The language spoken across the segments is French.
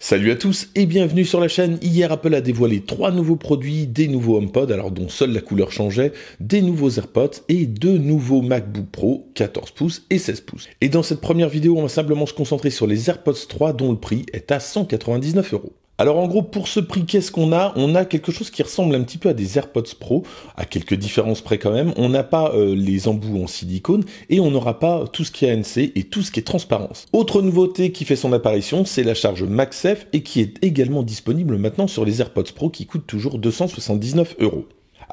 Salut à tous et bienvenue sur la chaîne. Hier, Apple a dévoilé trois nouveaux produits, des nouveaux HomePod, alors dont seule la couleur changeait, des nouveaux AirPods et deux nouveaux MacBook Pro 14 pouces et 16 pouces. Et dans cette première vidéo, on va simplement se concentrer sur les AirPods 3 dont le prix est à 199 euros. Alors en gros, pour ce prix, qu'est-ce qu'on a On a quelque chose qui ressemble un petit peu à des AirPods Pro, à quelques différences près quand même. On n'a pas euh, les embouts en silicone et on n'aura pas tout ce qui est ANC et tout ce qui est transparence. Autre nouveauté qui fait son apparition, c'est la charge MaxF et qui est également disponible maintenant sur les AirPods Pro qui coûtent toujours 279 euros.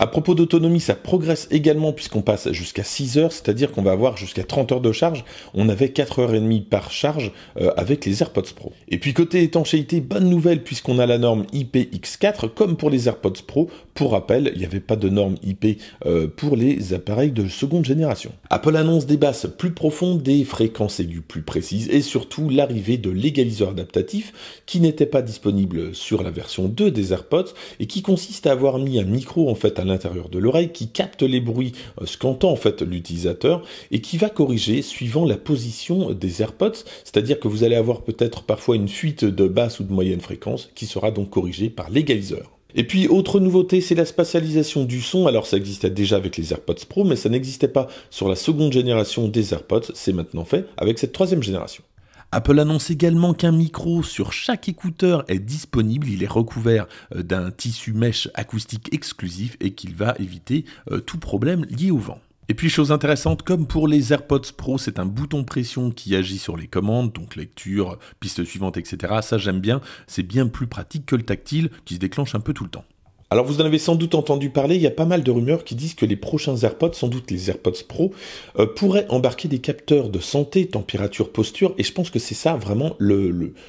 À propos d'autonomie, ça progresse également puisqu'on passe jusqu'à 6 heures, c'est-à-dire qu'on va avoir jusqu'à 30 heures de charge. On avait 4h30 par charge euh, avec les AirPods Pro. Et puis côté étanchéité, bonne nouvelle puisqu'on a la norme IPX4 comme pour les AirPods Pro. Pour rappel, il n'y avait pas de norme IP euh, pour les appareils de seconde génération. Apple annonce des basses plus profondes, des fréquences aiguës plus précises et surtout l'arrivée de l'égaliseur adaptatif qui n'était pas disponible sur la version 2 des AirPods et qui consiste à avoir mis un micro en fait à l'intérieur de l'oreille qui capte les bruits, euh, ce qu'entend en fait l'utilisateur, et qui va corriger suivant la position des AirPods, c'est-à-dire que vous allez avoir peut-être parfois une fuite de basse ou de moyenne fréquence qui sera donc corrigée par l'égaliseur. Et puis, autre nouveauté, c'est la spatialisation du son. Alors, ça existait déjà avec les AirPods Pro, mais ça n'existait pas sur la seconde génération des AirPods. C'est maintenant fait avec cette troisième génération. Apple annonce également qu'un micro sur chaque écouteur est disponible, il est recouvert euh, d'un tissu mèche acoustique exclusif et qu'il va éviter euh, tout problème lié au vent. Et puis chose intéressante, comme pour les AirPods Pro, c'est un bouton pression qui agit sur les commandes, donc lecture, piste suivante, etc. Ça j'aime bien, c'est bien plus pratique que le tactile qui se déclenche un peu tout le temps. Alors vous en avez sans doute entendu parler, il y a pas mal de rumeurs qui disent que les prochains AirPods, sans doute les AirPods Pro, euh, pourraient embarquer des capteurs de santé, température, posture, et je pense que c'est ça vraiment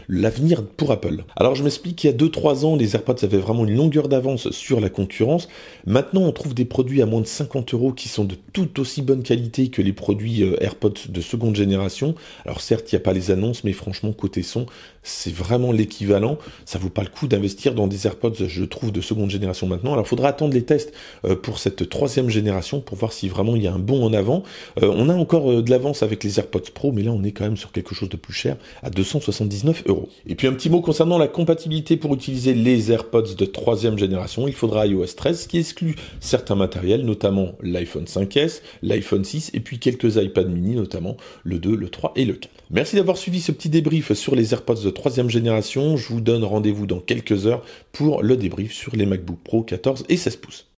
l'avenir pour Apple. Alors je m'explique qu'il y a 2-3 ans, les AirPods avaient vraiment une longueur d'avance sur la concurrence. Maintenant, on trouve des produits à moins de 50 euros qui sont de tout aussi bonne qualité que les produits euh, AirPods de seconde génération. Alors certes, il n'y a pas les annonces, mais franchement, côté son, c'est vraiment l'équivalent. Ça vaut pas le coup d'investir dans des AirPods, je trouve, de seconde génération maintenant. Alors, il faudra attendre les tests euh, pour cette troisième génération pour voir si vraiment il y a un bond en avant. Euh, on a encore euh, de l'avance avec les AirPods Pro, mais là, on est quand même sur quelque chose de plus cher, à 279 euros. Et puis, un petit mot concernant la compatibilité pour utiliser les AirPods de troisième génération. Il faudra iOS 13, ce qui exclut certains matériels, notamment l'iPhone 5S, l'iPhone 6, et puis quelques iPad mini, notamment le 2, le 3 et le 4. Merci d'avoir suivi ce petit débrief sur les AirPods de troisième génération. Je vous donne rendez-vous dans quelques heures pour le débrief sur les MacBook Pro 14 et 16 pouces.